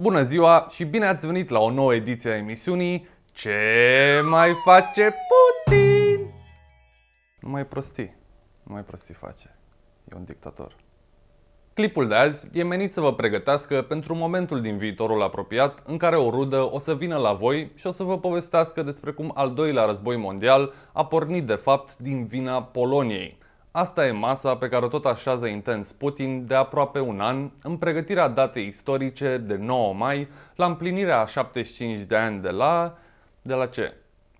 Bună ziua și bine ați venit la o nouă ediție a emisiunii Ce mai face Putin? Nu mai prosti, Nu mai prosti face. E un dictator. Clipul de azi e menit să vă pregătească pentru momentul din viitorul apropiat în care o rudă o să vină la voi și o să vă povestească despre cum al doilea război mondial a pornit de fapt din vina Poloniei – Asta e masa pe care o tot așează intens Putin de aproape un an, în pregătirea datei istorice de 9 mai, la împlinirea a 75 de ani de la... de la ce?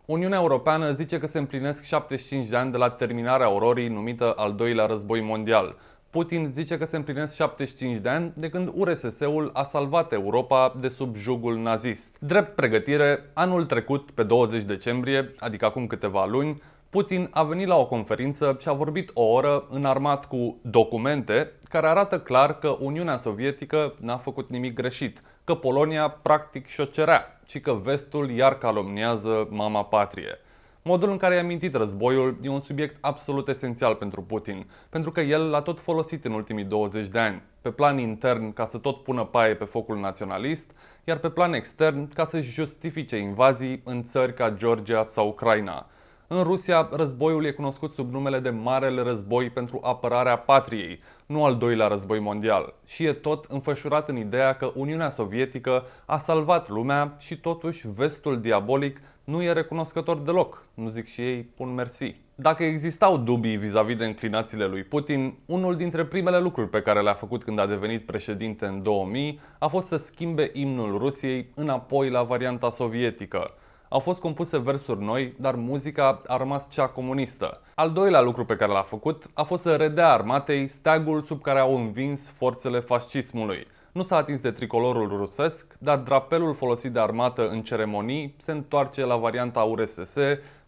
Uniunea Europeană zice că se împlinesc 75 de ani de la terminarea ororii numită al doilea război mondial. Putin zice că se împlinesc 75 de ani de când URSS-ul a salvat Europa de sub jugul nazist. Drept pregătire, anul trecut, pe 20 decembrie, adică acum câteva luni, Putin a venit la o conferință și a vorbit o oră înarmat cu documente care arată clar că Uniunea Sovietică n-a făcut nimic greșit, că Polonia practic și-o cerea și că vestul iar calomniază mama patrie. Modul în care i-a mintit războiul e un subiect absolut esențial pentru Putin, pentru că el l-a tot folosit în ultimii 20 de ani, pe plan intern ca să tot pună paie pe focul naționalist, iar pe plan extern ca să-și justifice invazii în țări ca Georgia sau Ucraina – în Rusia, războiul e cunoscut sub numele de Marele Război pentru apărarea patriei, nu al doilea război mondial, și e tot înfășurat în ideea că Uniunea Sovietică a salvat lumea și totuși vestul diabolic nu e recunoscător deloc, nu zic și ei pun mersi. Dacă existau dubii vis-a-vis -vis de înclinațiile lui Putin, unul dintre primele lucruri pe care le-a făcut când a devenit președinte în 2000 a fost să schimbe imnul Rusiei înapoi la varianta sovietică. Au fost compuse versuri noi, dar muzica a rămas cea comunistă. Al doilea lucru pe care l-a făcut a fost să redea armatei steagul sub care au învins forțele fascismului. Nu s-a atins de tricolorul rusesc, dar drapelul folosit de armată în ceremonii se întoarce la varianta URSS,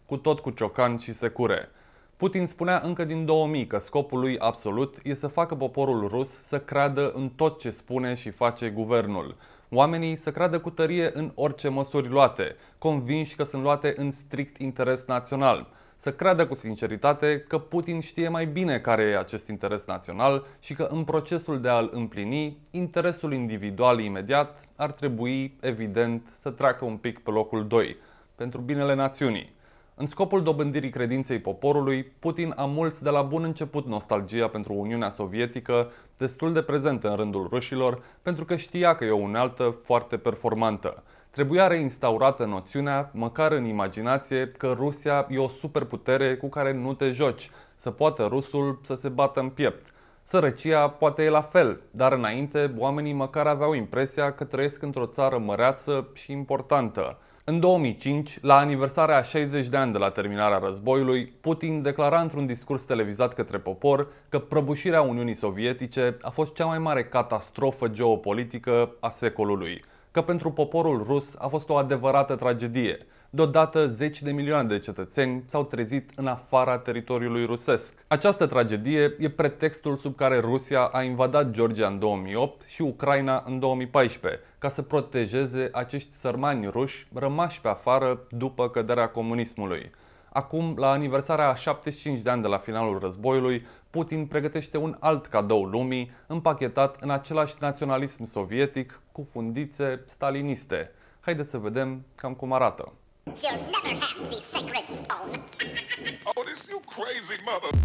cu tot cu ciocan și secure. Putin spunea încă din 2000 că scopul lui absolut e să facă poporul rus să creadă în tot ce spune și face guvernul. Oamenii să creadă cu tărie în orice măsuri luate, convinși că sunt luate în strict interes național. Să creadă cu sinceritate că Putin știe mai bine care e acest interes național și că în procesul de a-l împlini, interesul individual imediat ar trebui, evident, să treacă un pic pe locul 2, pentru binele națiunii. În scopul dobândirii credinței poporului, Putin a mulț de la bun început nostalgia pentru Uniunea Sovietică, destul de prezentă în rândul rușilor, pentru că știa că e o unealtă foarte performantă. Trebuia reinstaurată noțiunea, măcar în imaginație, că Rusia e o superputere cu care nu te joci, să poată rusul să se bată în piept. Sărăcia poate e la fel, dar înainte oamenii măcar aveau impresia că trăiesc într-o țară măreață și importantă. În 2005, la aniversarea a 60 de ani de la terminarea războiului, Putin declara într-un discurs televizat către popor că prăbușirea Uniunii Sovietice a fost cea mai mare catastrofă geopolitică a secolului, că pentru poporul rus a fost o adevărată tragedie – Deodată zeci de milioane de cetățeni s-au trezit în afara teritoriului rusesc. Această tragedie e pretextul sub care Rusia a invadat Georgia în 2008 și Ucraina în 2014, ca să protejeze acești sărmani ruși rămași pe afară după căderea comunismului. Acum, la aniversarea a 75 de ani de la finalul războiului, Putin pregătește un alt cadou lumii, împachetat în același naționalism sovietic cu fundițe staliniste. Haideți să vedem cam cum arată. You'll never have the sacred stone. oh, this you crazy mother.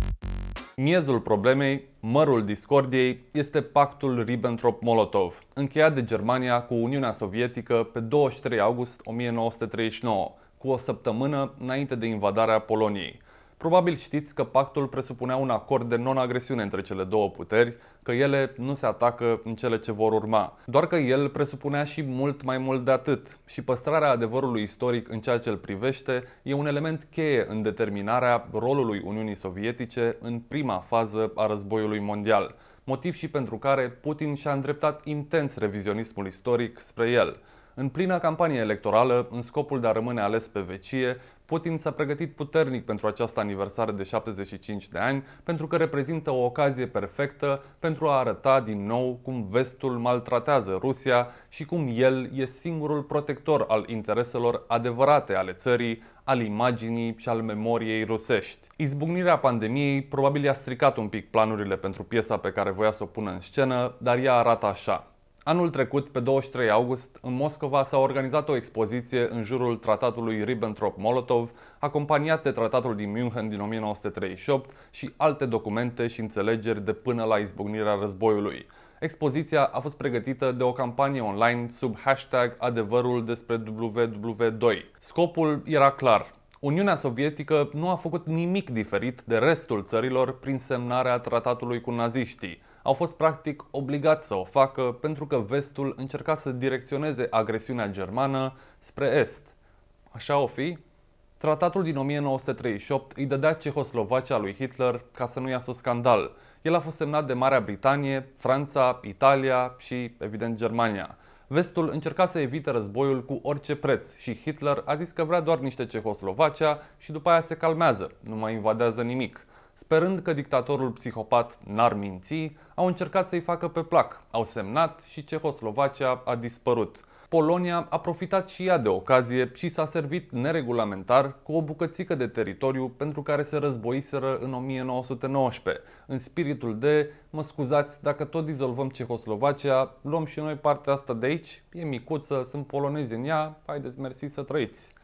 Miezul problemei, mărul discordiei, este pactul Ribbentrop-Molotov, încheiat de Germania cu Uniunea Sovietică pe 23 august 1939, cu o săptămână înainte de invadarea Poloniei. Probabil știți că pactul presupunea un acord de non-agresiune între cele două puteri, că ele nu se atacă în cele ce vor urma. Doar că el presupunea și mult mai mult de atât și păstrarea adevărului istoric în ceea ce îl privește e un element cheie în determinarea rolului Uniunii Sovietice în prima fază a războiului mondial, motiv și pentru care Putin și-a îndreptat intens revizionismul istoric spre el. În plină campanie electorală, în scopul de a rămâne ales pe vecie, Putin s-a pregătit puternic pentru această aniversare de 75 de ani, pentru că reprezintă o ocazie perfectă pentru a arăta din nou cum vestul maltratează Rusia și cum el e singurul protector al intereselor adevărate ale țării, al imaginii și al memoriei rusești. Izbucnirea pandemiei probabil i-a stricat un pic planurile pentru piesa pe care voia să o pună în scenă, dar ea arată așa. Anul trecut, pe 23 august, în Moscova s-a organizat o expoziție în jurul tratatului Ribbentrop-Molotov, acompaniat de tratatul din München din 1938 și alte documente și înțelegeri de până la izbucnirea războiului. Expoziția a fost pregătită de o campanie online sub hashtag adevărul despre WW2. Scopul era clar. Uniunea Sovietică nu a făcut nimic diferit de restul țărilor prin semnarea tratatului cu naziștii, au fost practic obligați să o facă pentru că vestul încerca să direcționeze agresiunea germană spre est. Așa o fi? Tratatul din 1938 îi dădea Cehoslovacia lui Hitler ca să nu iasă scandal. El a fost semnat de Marea Britanie, Franța, Italia și, evident, Germania. Vestul încerca să evite războiul cu orice preț și Hitler a zis că vrea doar niște Cehoslovacia și după aia se calmează, nu mai invadează nimic. Sperând că dictatorul psihopat n-ar minți, au încercat să-i facă pe plac. Au semnat și Cehoslovacia a dispărut. Polonia a profitat și ea de ocazie și s-a servit neregulamentar cu o bucățică de teritoriu pentru care se războiseră în 1919, în spiritul de mă scuzați, dacă tot dizolvăm Cehoslovacia, luăm și noi partea asta de aici, e micuță, sunt polonezi în ea, haideți mersi să trăiți.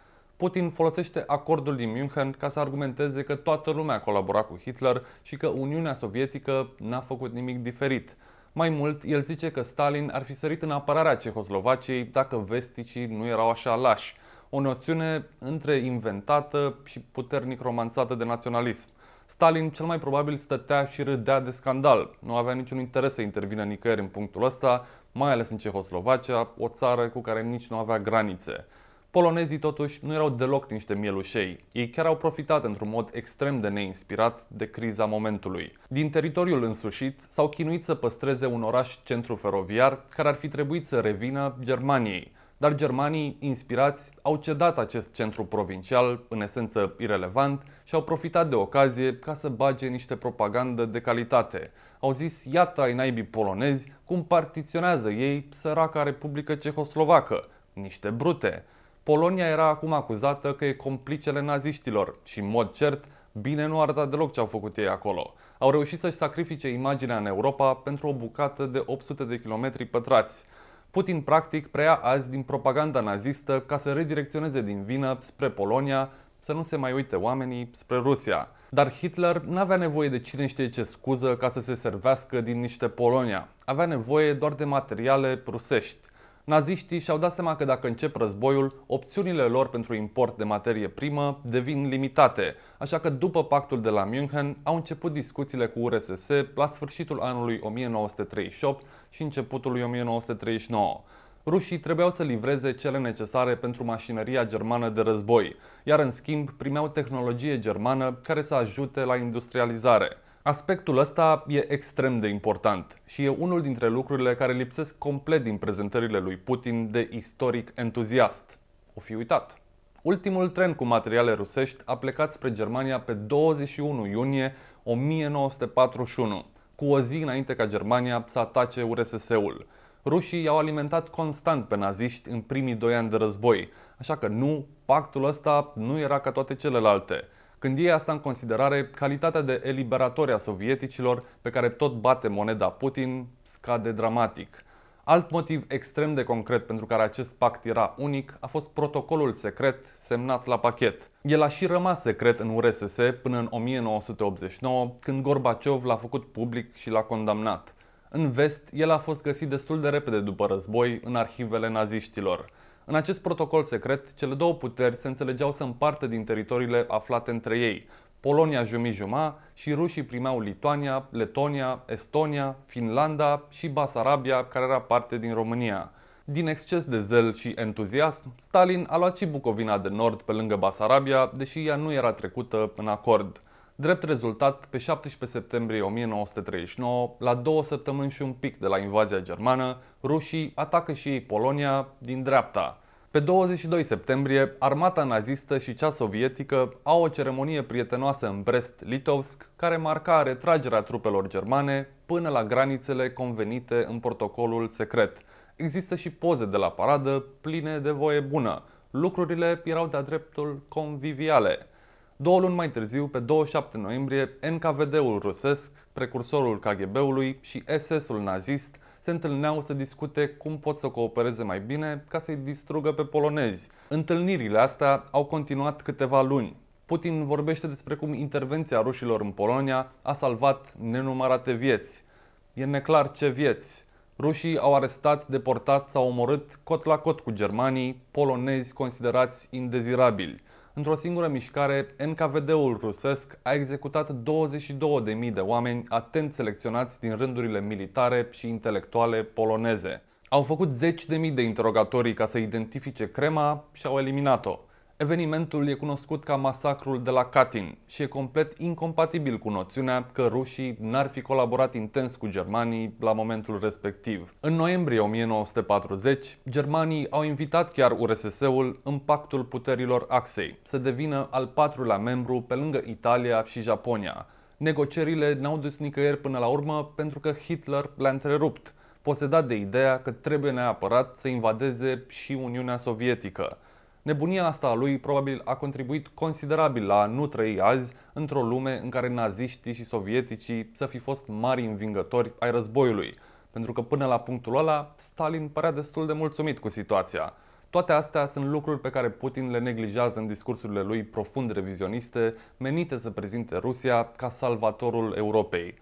Putin folosește acordul din München ca să argumenteze că toată lumea colaborat cu Hitler și că Uniunea Sovietică n-a făcut nimic diferit. Mai mult, el zice că Stalin ar fi sărit în apărarea Cehoslovaciei dacă vesticii nu erau așa lași. O noțiune între inventată și puternic romanțată de naționalism. Stalin cel mai probabil stătea și râdea de scandal. Nu avea niciun interes să intervină nicăieri în punctul ăsta, mai ales în Cehoslovacia, o țară cu care nici nu avea granițe. Polonezii totuși nu erau deloc niște mielușei. Ei chiar au profitat într-un mod extrem de neinspirat de criza momentului. Din teritoriul însușit s-au chinuit să păstreze un oraș centru feroviar care ar fi trebuit să revină Germaniei. Dar germanii, inspirați, au cedat acest centru provincial, în esență irelevant, și au profitat de ocazie ca să bage niște propagandă de calitate. Au zis, iată ai naibii polonezi, cum partiționează ei săraca Republică Cehoslovacă. Niște brute. Polonia era acum acuzată că e complicele naziștilor și, în mod cert, bine nu arăta deloc ce au făcut ei acolo. Au reușit să-și sacrifice imaginea în Europa pentru o bucată de 800 de kilometri pătrați. Putin practic preia azi din propaganda nazistă ca să redirecționeze din vină spre Polonia, să nu se mai uite oamenii spre Rusia. Dar Hitler n-avea nevoie de cine știe ce scuză ca să se servească din niște Polonia. Avea nevoie doar de materiale rusești. Naziștii și-au dat seama că dacă încep războiul, opțiunile lor pentru import de materie primă devin limitate, așa că după pactul de la München au început discuțiile cu URSS la sfârșitul anului 1938 și începutul lui 1939 rușii trebuiau să livreze cele necesare pentru mașinăria germană de război, iar în schimb primeau tehnologie germană care să ajute la industrializare. Aspectul ăsta e extrem de important și e unul dintre lucrurile care lipsesc complet din prezentările lui Putin de istoric entuziast. O fi uitat. Ultimul tren cu materiale rusești a plecat spre Germania pe 21 iunie 1941, cu o zi înainte ca Germania să atace URSS-ul. Rușii i-au alimentat constant pe naziști în primii doi ani de război, așa că nu, pactul ăsta nu era ca toate celelalte – când iei asta în considerare, calitatea de eliberatori a sovieticilor, pe care tot bate moneda Putin, scade dramatic. Alt motiv extrem de concret pentru care acest pact era unic a fost protocolul secret semnat la pachet. El a și rămas secret în URSS până în 1989, când Gorbaciov l-a făcut public și l-a condamnat. În vest, el a fost găsit destul de repede după război în arhivele naziștilor. În acest protocol secret, cele două puteri se înțelegeau să împartă din teritoriile aflate între ei. Polonia jumi juma și rușii primeau Lituania, Letonia, Estonia, Finlanda și Basarabia, care era parte din România. Din exces de zel și entuziasm, Stalin a luat și Bucovina de Nord pe lângă Basarabia, deși ea nu era trecută în acord drept rezultat, pe 17 septembrie 1939, la două săptămâni și un pic de la invazia germană, rușii atacă și Polonia din dreapta. Pe 22 septembrie, armata nazistă și cea sovietică au o ceremonie prietenoasă în Brest-Litovsk, care marca retragerea trupelor germane până la granițele convenite în protocolul secret. Există și poze de la paradă pline de voie bună. Lucrurile erau de-a dreptul conviviale. Două luni mai târziu, pe 27 noiembrie, NKVD-ul rusesc, precursorul KGB-ului și SS-ul nazist se întâlneau să discute cum pot să coopereze mai bine ca să-i distrugă pe polonezi. Întâlnirile astea au continuat câteva luni. Putin vorbește despre cum intervenția rușilor în Polonia a salvat nenumărate vieți. E neclar ce vieți. Rușii au arestat, deportat sau omorât cot la cot cu germanii, polonezi considerați indezirabili – într-o singură mișcare, NKVD-ul rusesc a executat 22.000 de oameni atent selecționați din rândurile militare și intelectuale poloneze. Au făcut zeci de mii de interogatorii ca să identifice crema și au eliminat-o. Evenimentul e cunoscut ca masacrul de la Katyn și e complet incompatibil cu noțiunea că rușii n-ar fi colaborat intens cu germanii la momentul respectiv. În noiembrie 1940, germanii au invitat chiar URSS-ul în pactul puterilor Axei să devină al patrulea membru pe lângă Italia și Japonia. Negocierile n-au dus nicăieri până la urmă pentru că Hitler le-a întrerupt, posedat de ideea că trebuie neapărat să invadeze și Uniunea Sovietică – Nebunia asta a lui probabil a contribuit considerabil la nu trăi azi într-o lume în care naziștii și sovieticii să fi fost mari învingători ai războiului, pentru că până la punctul ăla Stalin părea destul de mulțumit cu situația. Toate astea sunt lucruri pe care Putin le neglijează în discursurile lui profund revizioniste, menite să prezinte Rusia ca salvatorul Europei.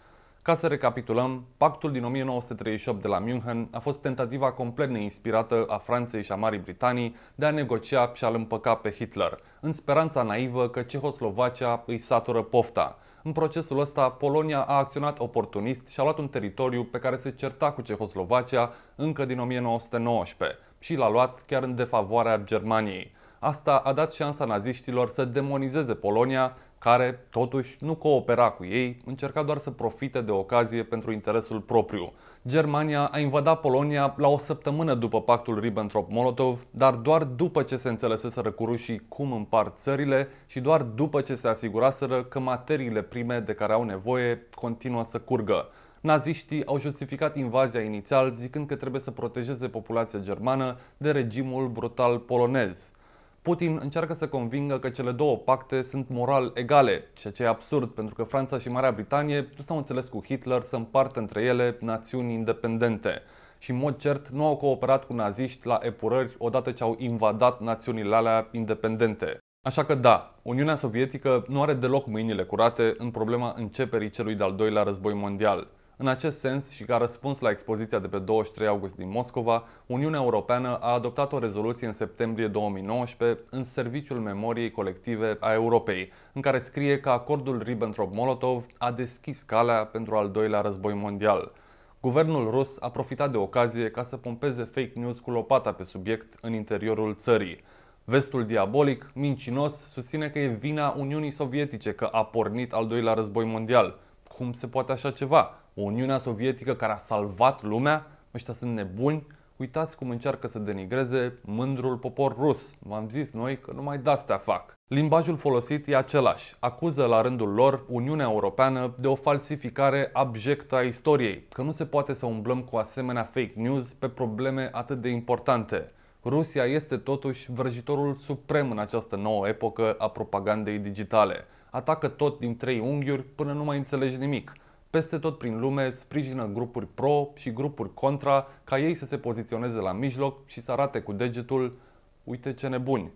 Ca să recapitulăm, pactul din 1938 de la München a fost tentativa complet neinspirată a Franței și a Marii Britanii de a negocia și a-l împăca pe Hitler, în speranța naivă că Cehoslovacia îi satură pofta. În procesul ăsta, Polonia a acționat oportunist și a luat un teritoriu pe care se certa cu Cehoslovacia încă din 1919 și l-a luat chiar în defavoarea Germaniei. Asta a dat șansa naziștilor să demonizeze Polonia care totuși nu coopera cu ei, încerca doar să profite de ocazie pentru interesul propriu. Germania a invadat Polonia la o săptămână după pactul Ribbentrop-Molotov, dar doar după ce se înțeleseseră cu rușii cum împart țările și doar după ce se asiguraseră că materiile prime de care au nevoie continuă să curgă. Naziștii au justificat invazia inițial zicând că trebuie să protejeze populația germană de regimul brutal polonez. Putin încearcă să convingă că cele două pacte sunt moral egale, ceea ce e absurd pentru că Franța și Marea Britanie nu s-au înțeles cu Hitler să împartă între ele națiuni independente și în mod cert nu au cooperat cu naziști la epurări odată ce au invadat națiunile alea independente. Așa că da, Uniunea Sovietică nu are deloc mâinile curate în problema începerii celui de-al doilea război mondial. În acest sens și ca răspuns la expoziția de pe 23 august din Moscova, Uniunea Europeană a adoptat o rezoluție în septembrie 2019 în serviciul memoriei colective a Europei, în care scrie că acordul Ribbentrop-Molotov a deschis calea pentru al doilea război mondial. Guvernul rus a profitat de ocazie ca să pompeze fake news cu lopata pe subiect în interiorul țării. Vestul diabolic, mincinos, susține că e vina Uniunii Sovietice că a pornit al doilea război mondial. Cum se poate așa ceva? Uniunea Sovietică care a salvat lumea, ăștia sunt nebuni, uitați cum încearcă să denigreze mândrul popor rus. V-am zis noi că numai de-astea fac. Limbajul folosit e același. Acuză la rândul lor Uniunea Europeană de o falsificare abjectă a istoriei, că nu se poate să umblăm cu asemenea fake news pe probleme atât de importante. Rusia este totuși vrăjitorul suprem în această nouă epocă a propagandei digitale. Atacă tot din trei unghiuri până nu mai înțelegi nimic – peste tot prin lume sprijină grupuri pro și grupuri contra ca ei să se poziționeze la mijloc și să arate cu degetul uite ce nebuni.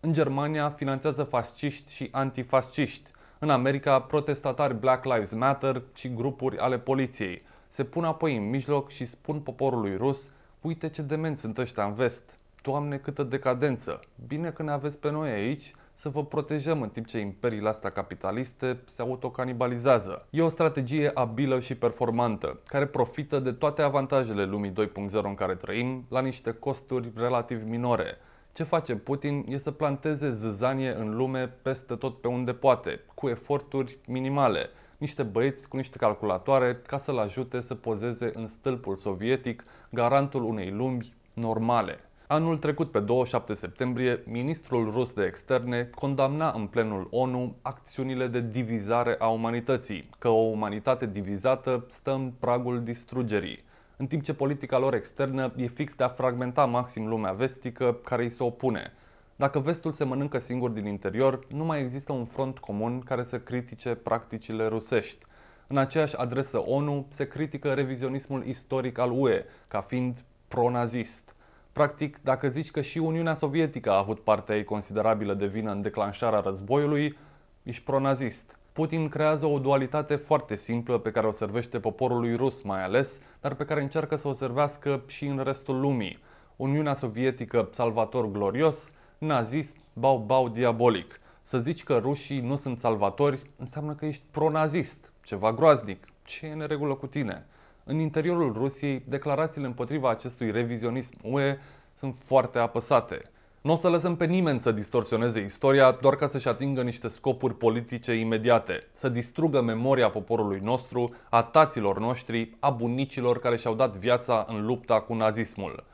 În Germania finanțează fasciști și antifasciști. În America, protestatari Black Lives Matter și grupuri ale poliției. Se pun apoi în mijloc și spun poporului rus, uite ce demenți sunt ăștia în vest. Doamne, câtă decadență! Bine că ne aveți pe noi aici să vă protejăm în timp ce imperiile astea capitaliste se autocanibalizează. E o strategie abilă și performantă, care profită de toate avantajele lumii 2.0 în care trăim, la niște costuri relativ minore. Ce face Putin e să planteze zâzanie în lume peste tot pe unde poate, cu eforturi minimale, niște băieți cu niște calculatoare ca să-l ajute să pozeze în stâlpul sovietic, garantul unei lumi normale. Anul trecut, pe 27 septembrie, ministrul rus de externe condamna în plenul ONU acțiunile de divizare a umanității, că o umanitate divizată stă în pragul distrugerii, în timp ce politica lor externă e fix de a fragmenta maxim lumea vestică care îi se opune. Dacă vestul se mănâncă singur din interior, nu mai există un front comun care să critique practicile rusești. În aceeași adresă ONU se critică revizionismul istoric al UE, ca fiind pronazist. Practic, dacă zici că și Uniunea Sovietică a avut partea ei considerabilă de vină în declanșarea războiului, ești pronazist. Putin creează o dualitate foarte simplă pe care o servește poporului rus mai ales, dar pe care încearcă să o servească și în restul lumii. Uniunea Sovietică, salvator glorios, nazism, bau-bau diabolic. Să zici că rușii nu sunt salvatori înseamnă că ești pronazist, ceva groaznic. Ce e în regulă cu tine? în interiorul Rusiei, declarațiile împotriva acestui revizionism UE sunt foarte apăsate. Nu o să lăsăm pe nimeni să distorsioneze istoria doar ca să-și atingă niște scopuri politice imediate, să distrugă memoria poporului nostru, a taților noștri, a bunicilor care și-au dat viața în lupta cu nazismul.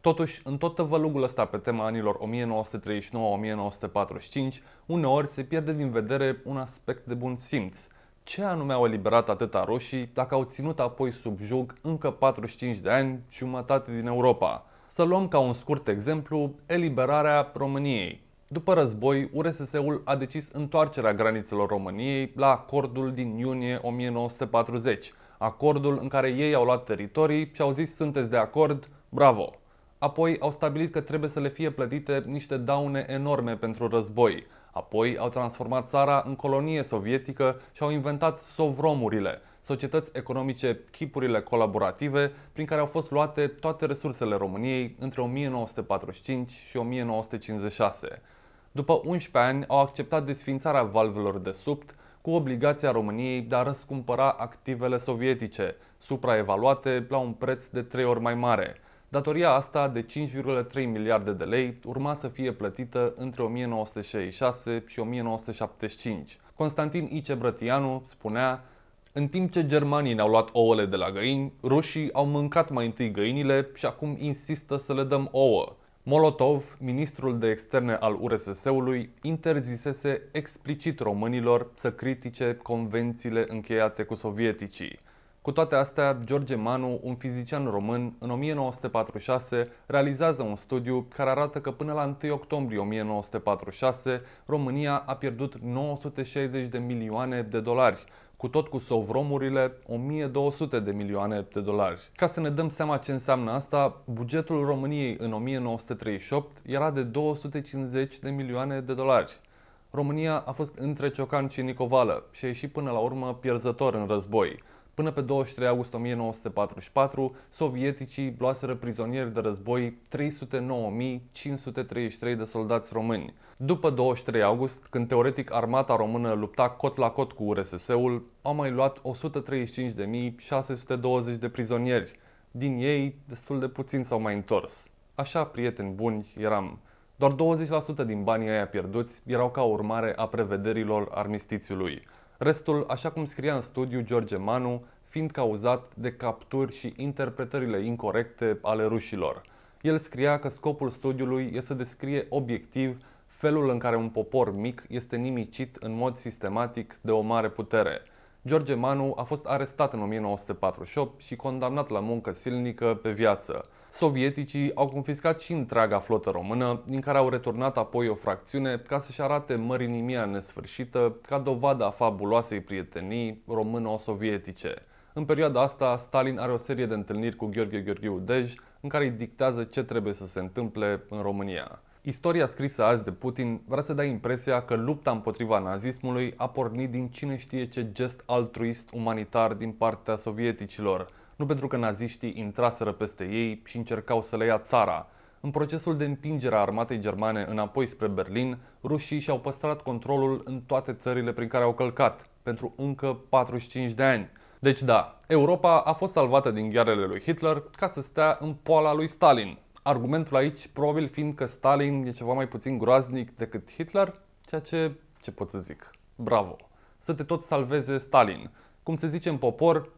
Totuși, în tot tăvălugul ăsta pe tema anilor 1939-1945, uneori se pierde din vedere un aspect de bun simț, ce anume au eliberat atâta roșii dacă au ținut apoi sub jug încă 45 de ani jumătate din Europa? Să luăm ca un scurt exemplu eliberarea României. După război, URSS-ul a decis întoarcerea granițelor României la acordul din iunie 1940, acordul în care ei au luat teritorii și au zis sunteți de acord, bravo. Apoi au stabilit că trebuie să le fie plătite niște daune enorme pentru război, Apoi au transformat țara în colonie sovietică și au inventat sovromurile, societăți economice chipurile colaborative, prin care au fost luate toate resursele României între 1945 și 1956. După 11 ani au acceptat desfințarea valvelor de subt, cu obligația României de a răscumpăra activele sovietice, supraevaluate la un preț de trei ori mai mare – Datoria asta de 5,3 miliarde de lei urma să fie plătită între 1966 și 1975. Constantin Ice Brătianu spunea în timp ce germanii ne-au luat ouăle de la găini, rușii au mâncat mai întâi găinile și acum insistă să le dăm ouă. Molotov, ministrul de externe al URSS-ului, interzisese explicit românilor să critique convențiile încheiate cu sovieticii. Cu toate astea, George Manu, un fizician român, în 1946 realizează un studiu care arată că până la 1 octombrie 1946 România a pierdut 960 de milioane de dolari, cu tot cu sovromurile 1200 de milioane de dolari. Ca să ne dăm seama ce înseamnă asta, bugetul României în 1938 era de 250 de milioane de dolari. România a fost între Ciocan și Nicovală și a ieșit până la urmă pierzător în război. Până pe 23 august 1944, sovieticii luaseră prizonieri de război 309.533 de soldați români. După 23 august, când teoretic armata română lupta cot la cot cu URSS-ul, au mai luat 135.620 de prizonieri. Din ei, destul de puțin s-au mai întors. Așa, prieteni buni, eram. Doar 20% din banii aia pierduți erau ca urmare a prevederilor armistițiului. Restul, așa cum scria în studiu George Manu, fiind cauzat de capturi și interpretările incorrecte ale rușilor. El scria că scopul studiului este să descrie obiectiv felul în care un popor mic este nimicit în mod sistematic de o mare putere – George Manu a fost arestat în 1948 și condamnat la muncă silnică pe viață. Sovieticii au confiscat și întreaga flotă română, din care au returnat apoi o fracțiune ca să-și arate mărinimia nesfârșită ca dovada a fabuloasei prietenii româno-sovietice. În perioada asta, Stalin are o serie de întâlniri cu Gheorghe Gheorghiu Dej, în care îi dictează ce trebuie să se întâmple în România. Istoria scrisă azi de Putin vrea să dea impresia că lupta împotriva nazismului a pornit din cine știe ce gest altruist umanitar din partea sovieticilor, nu pentru că naziștii intraseră peste ei și încercau să le ia țara. În procesul de împingere a armatei germane înapoi spre Berlin, rușii și-au păstrat controlul în toate țările prin care au călcat, pentru încă 45 de ani. Deci da, Europa a fost salvată din ghearele lui Hitler ca să stea în poala lui Stalin. Argumentul aici probabil fiind că Stalin e ceva mai puțin groaznic decât Hitler, ceea ce, ce pot să zic, bravo. Să te tot salveze Stalin. Cum se zice în popor,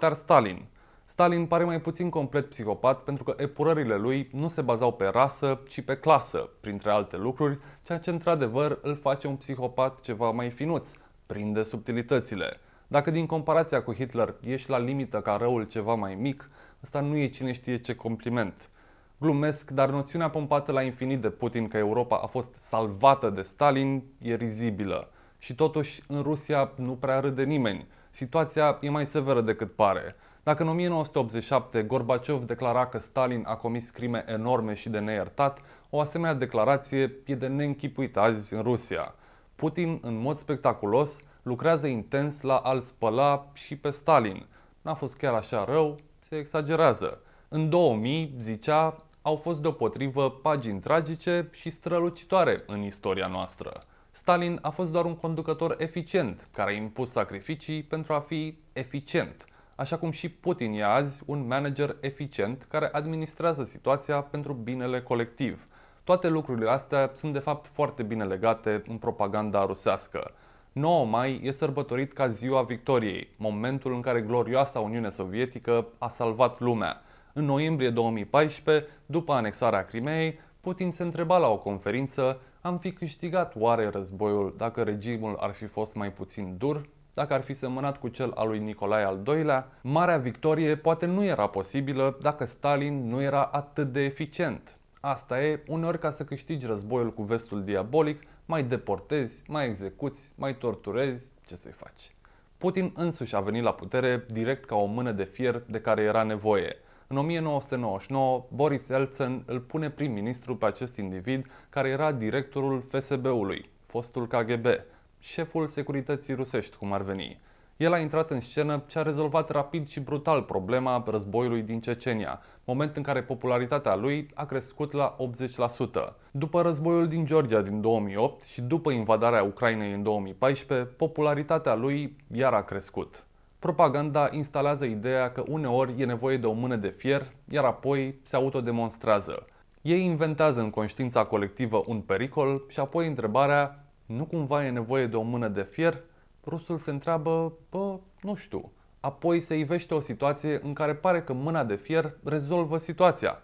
ar Stalin. Stalin pare mai puțin complet psihopat pentru că epurările lui nu se bazau pe rasă, ci pe clasă, printre alte lucruri, ceea ce într-adevăr îl face un psihopat ceva mai finuț, prinde subtilitățile. Dacă din comparația cu Hitler ești la limită ca răul ceva mai mic, asta nu e cine știe ce compliment. Glumesc, dar noțiunea pompată la infinit de Putin că Europa a fost salvată de Stalin e rizibilă. Și totuși, în Rusia nu prea râde nimeni. Situația e mai severă decât pare. Dacă în 1987 Gorbaciov declara că Stalin a comis crime enorme și de neiertat, o asemenea declarație e de neînchipuit azi în Rusia. Putin, în mod spectaculos, lucrează intens la a-l spăla și pe Stalin. N-a fost chiar așa rău, se exagerează. În 2000 zicea au fost deopotrivă pagini tragice și strălucitoare în istoria noastră. Stalin a fost doar un conducător eficient, care a impus sacrificii pentru a fi eficient, așa cum și Putin e azi un manager eficient care administrează situația pentru binele colectiv. Toate lucrurile astea sunt de fapt foarte bine legate în propaganda rusească. 9 mai e sărbătorit ca ziua victoriei, momentul în care glorioasa Uniune Sovietică a salvat lumea. În noiembrie 2014, după anexarea Crimeei, Putin se întreba la o conferință, am fi câștigat oare războiul dacă regimul ar fi fost mai puțin dur? Dacă ar fi semănat cu cel al lui Nicolae al II-lea, marea victorie poate nu era posibilă dacă Stalin nu era atât de eficient. Asta e, uneori ca să câștigi războiul cu vestul diabolic, mai deportezi, mai execuți, mai torturezi, ce să-i faci? Putin însuși a venit la putere direct ca o mână de fier de care era nevoie – în 1999, Boris Elțen îl pune prim-ministru pe acest individ care era directorul FSB-ului, fostul KGB, șeful securității rusești, cum ar veni. El a intrat în scenă și a rezolvat rapid și brutal problema războiului din Cecenia, moment în care popularitatea lui a crescut la 80%. După războiul din Georgia din 2008 și după invadarea Ucrainei în 2014, popularitatea lui iar a crescut. Propaganda instalează ideea că uneori e nevoie de o mână de fier, iar apoi se autodemonstrează. Ei inventează în conștiința colectivă un pericol și apoi întrebarea nu cumva e nevoie de o mână de fier? Rusul se întreabă, bă, nu știu. Apoi se ivește o situație în care pare că mâna de fier rezolvă situația.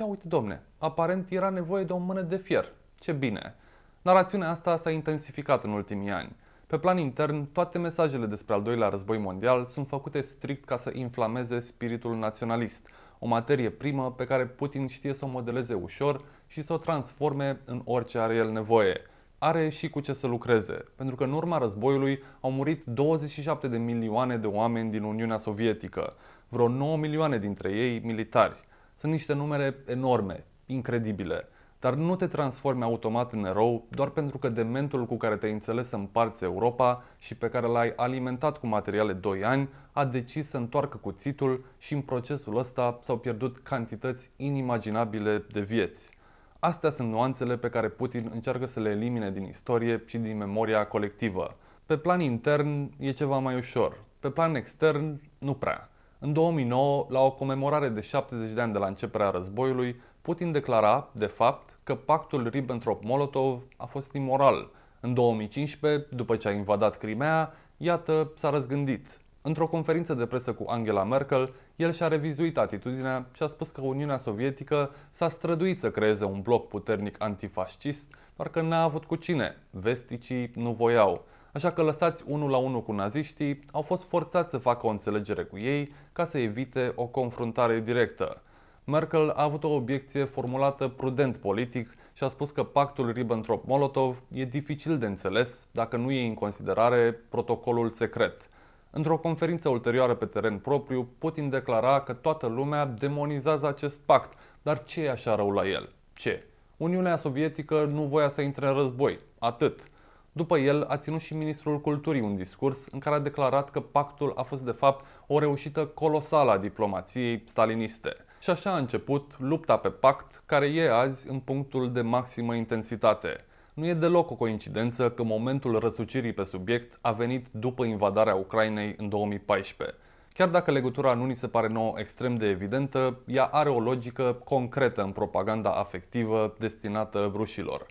Ia uite, domne, aparent era nevoie de o mână de fier. Ce bine! Narațiunea asta s-a intensificat în ultimii ani. Pe plan intern, toate mesajele despre al doilea război mondial sunt făcute strict ca să inflameze spiritul naționalist, o materie primă pe care Putin știe să o modeleze ușor și să o transforme în orice are el nevoie. Are și cu ce să lucreze, pentru că în urma războiului au murit 27 de milioane de oameni din Uniunea Sovietică, vreo 9 milioane dintre ei militari. Sunt niște numere enorme, incredibile – dar nu te transformi automat în erou doar pentru că dementul cu care te-ai înțeles să împarți Europa și pe care l-ai alimentat cu materiale 2 ani a decis să întoarcă cuțitul și în procesul ăsta s-au pierdut cantități inimaginabile de vieți. Astea sunt nuanțele pe care Putin încearcă să le elimine din istorie și din memoria colectivă. Pe plan intern e ceva mai ușor, pe plan extern nu prea. În 2009, la o comemorare de 70 de ani de la începerea războiului, Putin declara, de fapt, că pactul Ribbentrop-Molotov a fost imoral. În 2015, după ce a invadat Crimea, iată, s-a răzgândit. Într-o conferință de presă cu Angela Merkel, el și-a revizuit atitudinea și a spus că Uniunea Sovietică s-a străduit să creeze un bloc puternic antifascist, doar că n-a avut cu cine. Vesticii nu voiau. Așa că lăsați unul la unul cu naziștii, au fost forțați să facă o înțelegere cu ei ca să evite o confruntare directă. Merkel a avut o obiecție formulată prudent politic și a spus că pactul Ribbentrop-Molotov e dificil de înțeles dacă nu e în considerare protocolul secret – Într-o conferință ulterioară pe teren propriu, Putin declara că toată lumea demonizează acest pact, dar ce e așa rău la el? Ce? Uniunea Sovietică nu voia să intre în război, atât. După el a ținut și ministrul culturii un discurs în care a declarat că pactul a fost de fapt o reușită colosală a diplomației staliniste. Și așa a început lupta pe pact, care e azi în punctul de maximă intensitate. Nu e deloc o coincidență că momentul răsucirii pe subiect a venit după invadarea Ucrainei în 2014. Chiar dacă legătura nu ni se pare nouă extrem de evidentă, ea are o logică concretă în propaganda afectivă destinată rușilor.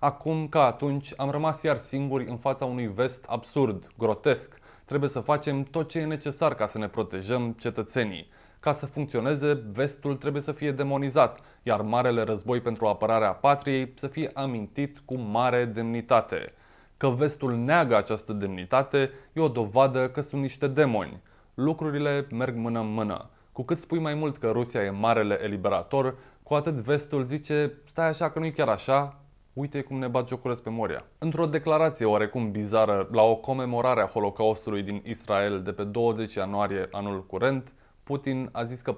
Acum, ca atunci, am rămas iar singuri în fața unui vest absurd, grotesc. Trebuie să facem tot ce e necesar ca să ne protejăm cetățenii. Ca să funcționeze, vestul trebuie să fie demonizat, iar Marele Război pentru apărarea patriei să fie amintit cu mare demnitate. Că vestul neagă această demnitate e o dovadă că sunt niște demoni. Lucrurile merg mână în mână. Cu cât spui mai mult că Rusia e marele eliberator, cu atât vestul zice, stai așa că nu-i chiar așa, uite cum ne bat jocurăți pe Moria. Într-o declarație oarecum bizară la o comemorare a Holocaustului din Israel de pe 20 ianuarie anul curent, Putin a zis că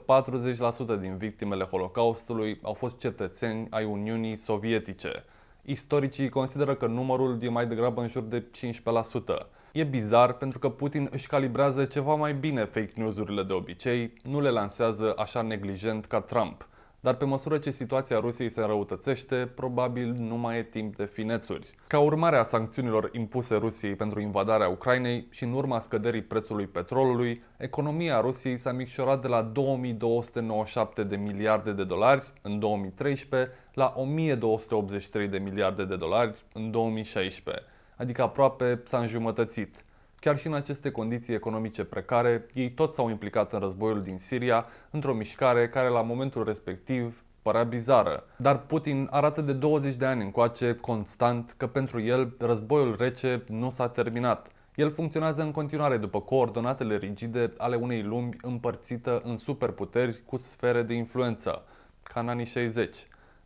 40% din victimele Holocaustului au fost cetățeni ai Uniunii Sovietice. Istoricii consideră că numărul e mai degrabă în jur de 15%. E bizar pentru că Putin își calibrează ceva mai bine fake news-urile de obicei, nu le lansează așa neglijent ca Trump. Dar pe măsură ce situația Rusiei se răutățește, probabil nu mai e timp de finețuri. Ca urmare a sancțiunilor impuse Rusiei pentru invadarea Ucrainei și în urma scăderii prețului petrolului, economia Rusiei s-a micșorat de la 2297 de miliarde de dolari în 2013 la 1283 de miliarde de dolari în 2016, adică aproape s-a înjumătățit. Chiar și în aceste condiții economice precare, ei toți s-au implicat în războiul din Siria, într-o mișcare care la momentul respectiv părea bizară. Dar Putin arată de 20 de ani încoace, constant, că pentru el războiul rece nu s-a terminat. El funcționează în continuare după coordonatele rigide ale unei lumi împărțită în superputeri cu sfere de influență, ca în anii 60.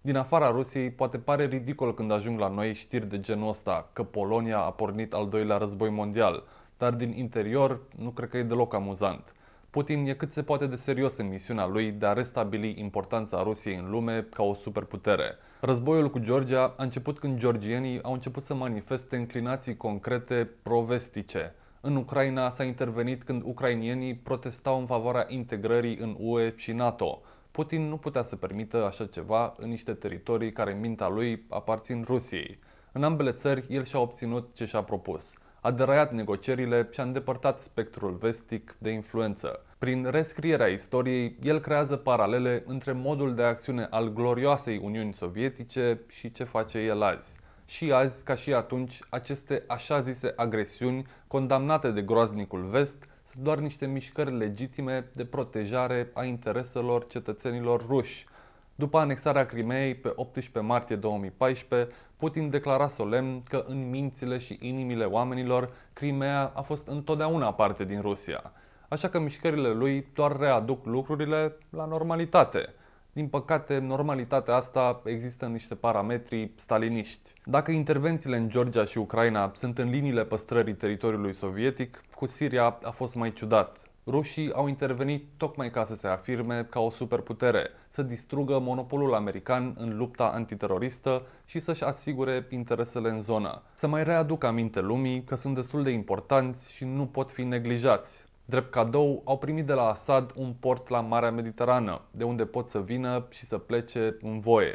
Din afara Rusiei, poate pare ridicol când ajung la noi știri de genul ăsta, că Polonia a pornit al doilea război mondial, dar din interior nu cred că e deloc amuzant. Putin e cât se poate de serios în misiunea lui de a restabili importanța Rusiei în lume ca o superputere. Războiul cu Georgia a început când georgienii au început să manifeste înclinații concrete provestice. În Ucraina s-a intervenit când ucrainienii protestau în favoarea integrării în UE și NATO. Putin nu putea să permită așa ceva în niște teritorii care în mintea lui aparțin Rusiei. În ambele țări, el și-a obținut ce și-a propus – a deraiat negocierile și a îndepărtat spectrul vestic de influență. Prin rescrierea istoriei, el creează paralele între modul de acțiune al glorioasei Uniuni Sovietice și ce face el azi. Și azi, ca și atunci, aceste așa zise agresiuni, condamnate de groaznicul vest, sunt doar niște mișcări legitime de protejare a intereselor cetățenilor ruși, după anexarea Crimeei pe 18 martie 2014, Putin declara solemn că în mințile și inimile oamenilor, Crimea a fost întotdeauna parte din Rusia. Așa că mișcările lui doar readuc lucrurile la normalitate. Din păcate, normalitatea asta există în niște parametri staliniști. Dacă intervențiile în Georgia și Ucraina sunt în liniile păstrării teritoriului sovietic, cu Siria a fost mai ciudat. Rușii au intervenit tocmai ca să se afirme ca o superputere, să distrugă monopolul american în lupta antiteroristă și să-și asigure interesele în zonă. Să mai readuc aminte lumii că sunt destul de importanți și nu pot fi neglijați. Drept cadou, au primit de la Assad un port la Marea Mediterană, de unde pot să vină și să plece în voie.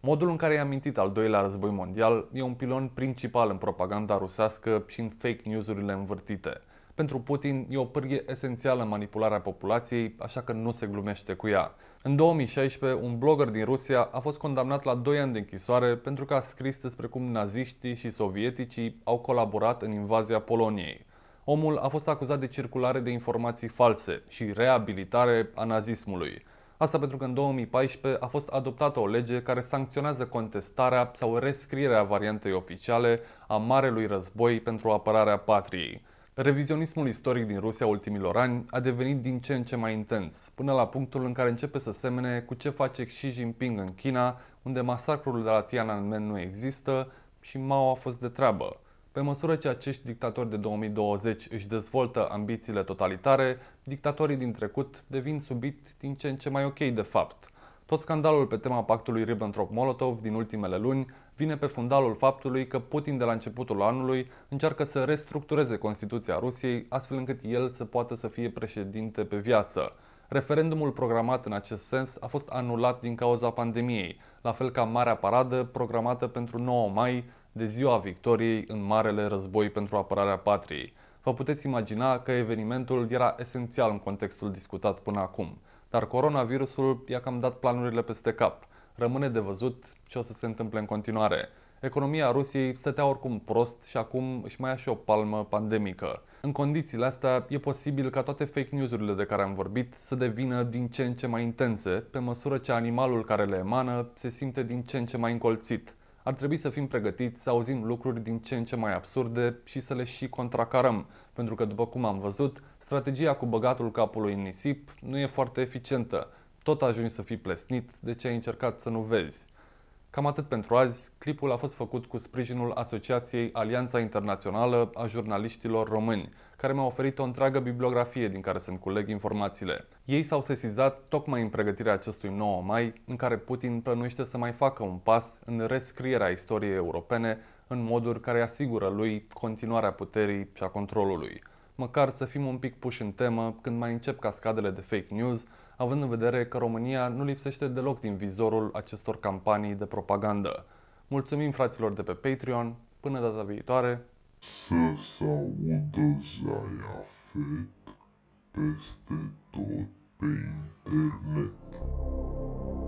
Modul în care i-a mintit al doilea război mondial e un pilon principal în propaganda rusească și în fake news-urile învârtite. Pentru Putin e o pârghie esențială în manipularea populației, așa că nu se glumește cu ea. În 2016, un blogger din Rusia a fost condamnat la 2 ani de închisoare pentru că a scris despre cum naziștii și sovieticii au colaborat în invazia Poloniei. Omul a fost acuzat de circulare de informații false și reabilitare a nazismului. Asta pentru că în 2014 a fost adoptată o lege care sancționează contestarea sau rescrierea variantei oficiale a Marelui Război pentru apărarea patriei. Revizionismul istoric din Rusia ultimilor ani a devenit din ce în ce mai intens, până la punctul în care începe să semene cu ce face Xi Jinping în China, unde masacrul de la Tiananmen nu există și Mao a fost de treabă. Pe măsură ce acești dictatori de 2020 își dezvoltă ambițiile totalitare, dictatorii din trecut devin subit din ce în ce mai ok de fapt. Tot scandalul pe tema pactului Ribbentrop-Molotov din ultimele luni vine pe fundalul faptului că Putin de la începutul anului încearcă să restructureze Constituția Rusiei, astfel încât el să poată să fie președinte pe viață. Referendumul programat în acest sens a fost anulat din cauza pandemiei, la fel ca marea paradă programată pentru 9 mai, de ziua victoriei în Marele Război pentru apărarea patriei. Vă puteți imagina că evenimentul era esențial în contextul discutat până acum, dar coronavirusul i-a cam dat planurile peste cap – Rămâne de văzut ce o să se întâmple în continuare. Economia Rusiei stătea oricum prost și acum își mai ia și o palmă pandemică. În condițiile astea, e posibil ca toate fake news-urile de care am vorbit să devină din ce în ce mai intense, pe măsură ce animalul care le emană se simte din ce în ce mai încolțit. Ar trebui să fim pregătiți să auzim lucruri din ce în ce mai absurde și să le și contracarăm, pentru că, după cum am văzut, strategia cu băgatul capului în nisip nu e foarte eficientă tot ajungi să fii plesnit de ce ai încercat să nu vezi. Cam atât pentru azi. Clipul a fost făcut cu sprijinul Asociației Alianța Internațională a Jurnaliștilor Români, care mi-a oferit o întreagă bibliografie din care să-mi culeg informațiile. Ei s-au sesizat tocmai în pregătirea acestui 9 mai, în care Putin plănuiește să mai facă un pas în rescrierea istoriei europene în moduri care asigură lui continuarea puterii și a controlului. Măcar să fim un pic puși în temă când mai încep cascadele de fake news având în vedere că România nu lipsește deloc din vizorul acestor campanii de propagandă. Mulțumim fraților de pe Patreon, până data viitoare! Să se audă zaia fet peste tot pe internet.